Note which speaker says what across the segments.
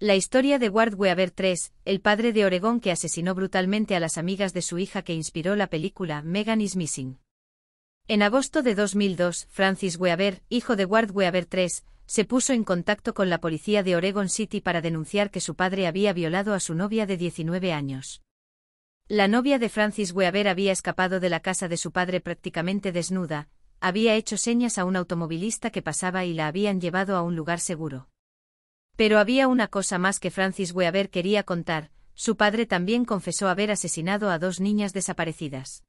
Speaker 1: La historia de Ward Weaver III, el padre de Oregón que asesinó brutalmente a las amigas de su hija que inspiró la película Megan is Missing. En agosto de 2002, Francis Weaver, hijo de Ward Weaver III, se puso en contacto con la policía de Oregon City para denunciar que su padre había violado a su novia de 19 años. La novia de Francis Weaver había escapado de la casa de su padre prácticamente desnuda, había hecho señas a un automovilista que pasaba y la habían llevado a un lugar seguro. Pero había una cosa más que Francis Weaver quería contar, su padre también confesó haber asesinado a dos niñas desaparecidas.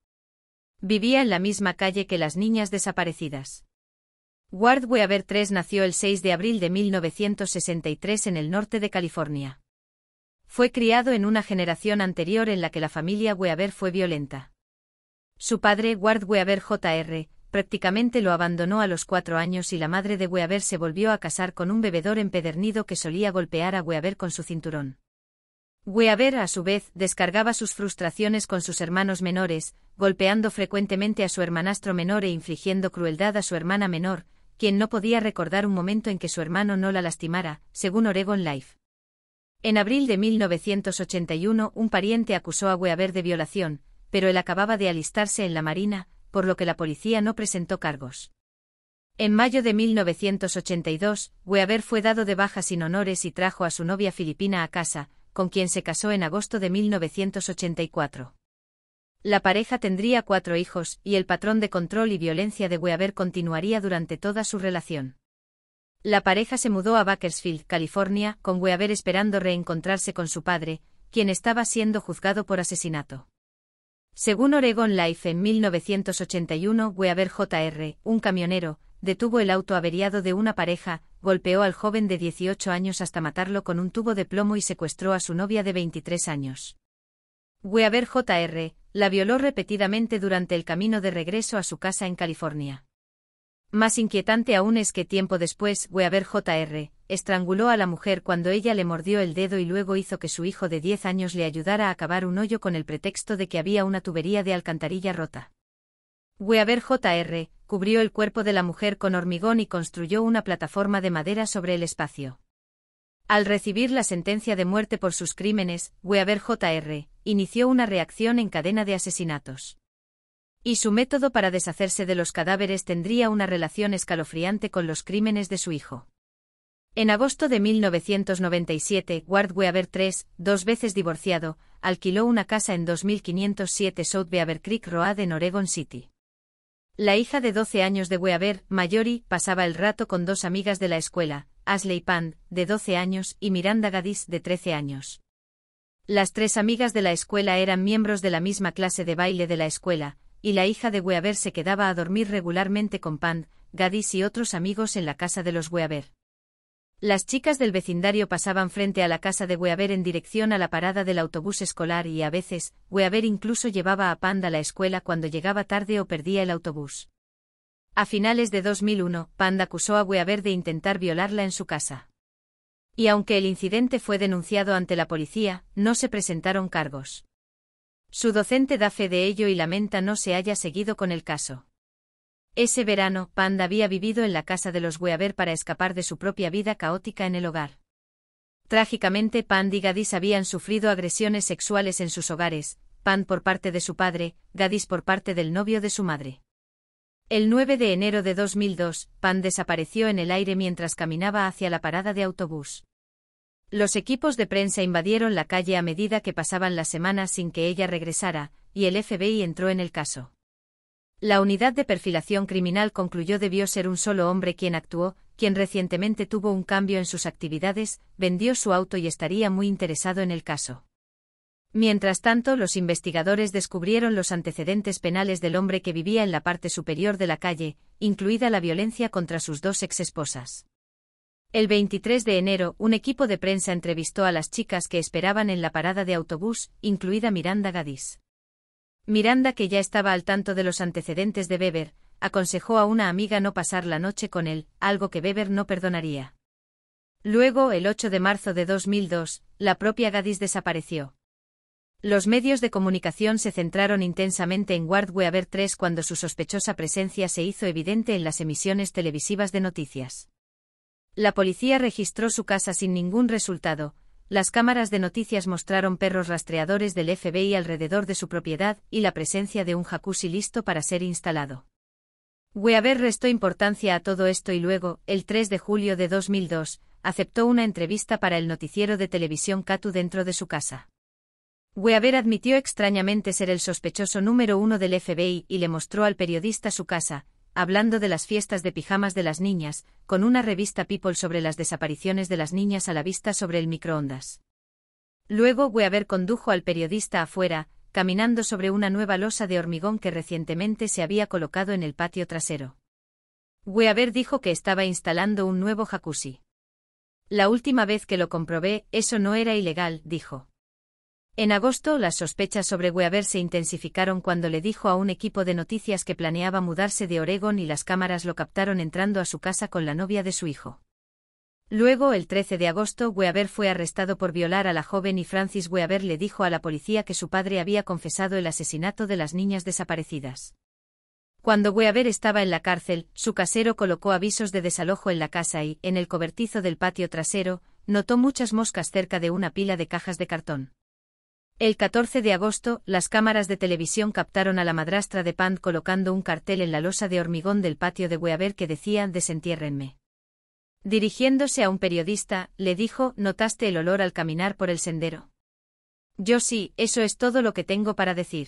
Speaker 1: Vivía en la misma calle que las niñas desaparecidas. Ward Weaver III nació el 6 de abril de 1963 en el norte de California. Fue criado en una generación anterior en la que la familia Weaver fue violenta. Su padre, Ward Weaver Jr., prácticamente lo abandonó a los cuatro años y la madre de Weaver se volvió a casar con un bebedor empedernido que solía golpear a Weaver con su cinturón. Weaver, a su vez, descargaba sus frustraciones con sus hermanos menores, golpeando frecuentemente a su hermanastro menor e infligiendo crueldad a su hermana menor, quien no podía recordar un momento en que su hermano no la lastimara, según Oregon Life. En abril de 1981, un pariente acusó a Weaver de violación, pero él acababa de alistarse en la Marina, por lo que la policía no presentó cargos. En mayo de 1982, Weaver fue dado de baja sin honores y trajo a su novia filipina a casa, con quien se casó en agosto de 1984. La pareja tendría cuatro hijos, y el patrón de control y violencia de Weaver continuaría durante toda su relación. La pareja se mudó a Bakersfield, California, con Weaver esperando reencontrarse con su padre, quien estaba siendo juzgado por asesinato. Según Oregon Life en 1981, Weaver Jr., un camionero, detuvo el auto averiado de una pareja, golpeó al joven de 18 años hasta matarlo con un tubo de plomo y secuestró a su novia de 23 años. Weaver Jr. la violó repetidamente durante el camino de regreso a su casa en California. Más inquietante aún es que tiempo después, Weaver Jr., estranguló a la mujer cuando ella le mordió el dedo y luego hizo que su hijo de 10 años le ayudara a acabar un hoyo con el pretexto de que había una tubería de alcantarilla rota. Weaver Jr. cubrió el cuerpo de la mujer con hormigón y construyó una plataforma de madera sobre el espacio. Al recibir la sentencia de muerte por sus crímenes, Weaver Jr. inició una reacción en cadena de asesinatos. Y su método para deshacerse de los cadáveres tendría una relación escalofriante con los crímenes de su hijo. En agosto de 1997, Ward Weaver III, dos veces divorciado, alquiló una casa en 2507 South Beaver Creek Road en Oregon City. La hija de 12 años de Weaver, Mayori, pasaba el rato con dos amigas de la escuela, Ashley Pand, de 12 años, y Miranda Gadis, de 13 años. Las tres amigas de la escuela eran miembros de la misma clase de baile de la escuela, y la hija de Weaver se quedaba a dormir regularmente con Pand, Gadis y otros amigos en la casa de los Weaver. Las chicas del vecindario pasaban frente a la casa de Weaver en dirección a la parada del autobús escolar y a veces, Weaver incluso llevaba a Panda a la escuela cuando llegaba tarde o perdía el autobús. A finales de 2001, Panda acusó a Weaver de intentar violarla en su casa. Y aunque el incidente fue denunciado ante la policía, no se presentaron cargos. Su docente da fe de ello y lamenta no se haya seguido con el caso. Ese verano, Panda había vivido en la casa de los Weaver para escapar de su propia vida caótica en el hogar. Trágicamente, Pand y Gadis habían sufrido agresiones sexuales en sus hogares, Pand por parte de su padre, Gadis por parte del novio de su madre. El 9 de enero de 2002, Pand desapareció en el aire mientras caminaba hacia la parada de autobús. Los equipos de prensa invadieron la calle a medida que pasaban las semanas sin que ella regresara, y el FBI entró en el caso. La unidad de perfilación criminal concluyó debió ser un solo hombre quien actuó, quien recientemente tuvo un cambio en sus actividades, vendió su auto y estaría muy interesado en el caso. Mientras tanto, los investigadores descubrieron los antecedentes penales del hombre que vivía en la parte superior de la calle, incluida la violencia contra sus dos exesposas. El 23 de enero, un equipo de prensa entrevistó a las chicas que esperaban en la parada de autobús, incluida Miranda Gadis. Miranda, que ya estaba al tanto de los antecedentes de Weber, aconsejó a una amiga no pasar la noche con él, algo que Weber no perdonaría. Luego, el 8 de marzo de 2002, la propia Gadis desapareció. Los medios de comunicación se centraron intensamente en Ward Aver 3 cuando su sospechosa presencia se hizo evidente en las emisiones televisivas de noticias. La policía registró su casa sin ningún resultado, las cámaras de noticias mostraron perros rastreadores del FBI alrededor de su propiedad y la presencia de un jacuzzi listo para ser instalado. Weaver restó importancia a todo esto y luego, el 3 de julio de 2002, aceptó una entrevista para el noticiero de televisión KATU dentro de su casa. Weaver admitió extrañamente ser el sospechoso número uno del FBI y le mostró al periodista su casa, hablando de las fiestas de pijamas de las niñas, con una revista People sobre las desapariciones de las niñas a la vista sobre el microondas. Luego Weaver condujo al periodista afuera, caminando sobre una nueva losa de hormigón que recientemente se había colocado en el patio trasero. Weaver dijo que estaba instalando un nuevo jacuzzi. La última vez que lo comprobé, eso no era ilegal, dijo. En agosto, las sospechas sobre Weaver se intensificaron cuando le dijo a un equipo de noticias que planeaba mudarse de Oregón y las cámaras lo captaron entrando a su casa con la novia de su hijo. Luego, el 13 de agosto, Weaver fue arrestado por violar a la joven y Francis Weaver le dijo a la policía que su padre había confesado el asesinato de las niñas desaparecidas. Cuando Weaver estaba en la cárcel, su casero colocó avisos de desalojo en la casa y, en el cobertizo del patio trasero, notó muchas moscas cerca de una pila de cajas de cartón. El 14 de agosto, las cámaras de televisión captaron a la madrastra de Pant colocando un cartel en la losa de hormigón del patio de Weaver que decía Desentiérrenme. Dirigiéndose a un periodista, le dijo, ¿notaste el olor al caminar por el sendero? Yo sí, eso es todo lo que tengo para decir.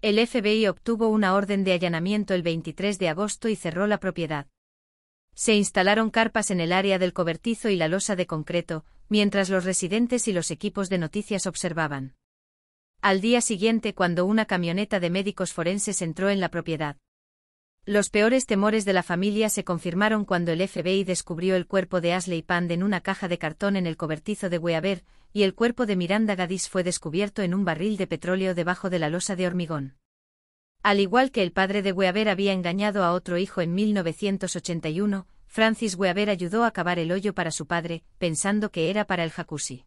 Speaker 1: El FBI obtuvo una orden de allanamiento el 23 de agosto y cerró la propiedad. Se instalaron carpas en el área del cobertizo y la losa de concreto, mientras los residentes y los equipos de noticias observaban. Al día siguiente cuando una camioneta de médicos forenses entró en la propiedad. Los peores temores de la familia se confirmaron cuando el FBI descubrió el cuerpo de Ashley Pand en una caja de cartón en el cobertizo de Weaver, y el cuerpo de Miranda Gadis fue descubierto en un barril de petróleo debajo de la losa de hormigón. Al igual que el padre de Weaver había engañado a otro hijo en 1981, Francis Weaver ayudó a cavar el hoyo para su padre, pensando que era para el jacuzzi.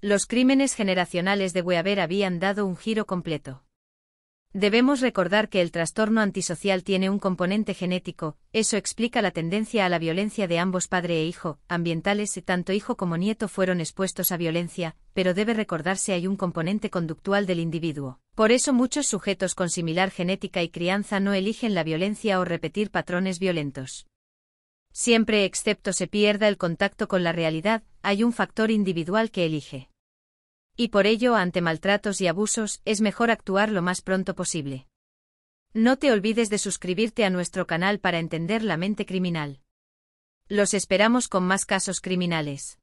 Speaker 1: Los crímenes generacionales de Weaver habían dado un giro completo. Debemos recordar que el trastorno antisocial tiene un componente genético, eso explica la tendencia a la violencia de ambos padre e hijo, ambientales, tanto hijo como nieto fueron expuestos a violencia, pero debe recordarse hay un componente conductual del individuo. Por eso muchos sujetos con similar genética y crianza no eligen la violencia o repetir patrones violentos. Siempre excepto se pierda el contacto con la realidad, hay un factor individual que elige. Y por ello ante maltratos y abusos es mejor actuar lo más pronto posible. No te olvides de suscribirte a nuestro canal para entender la mente criminal. Los esperamos con más casos criminales.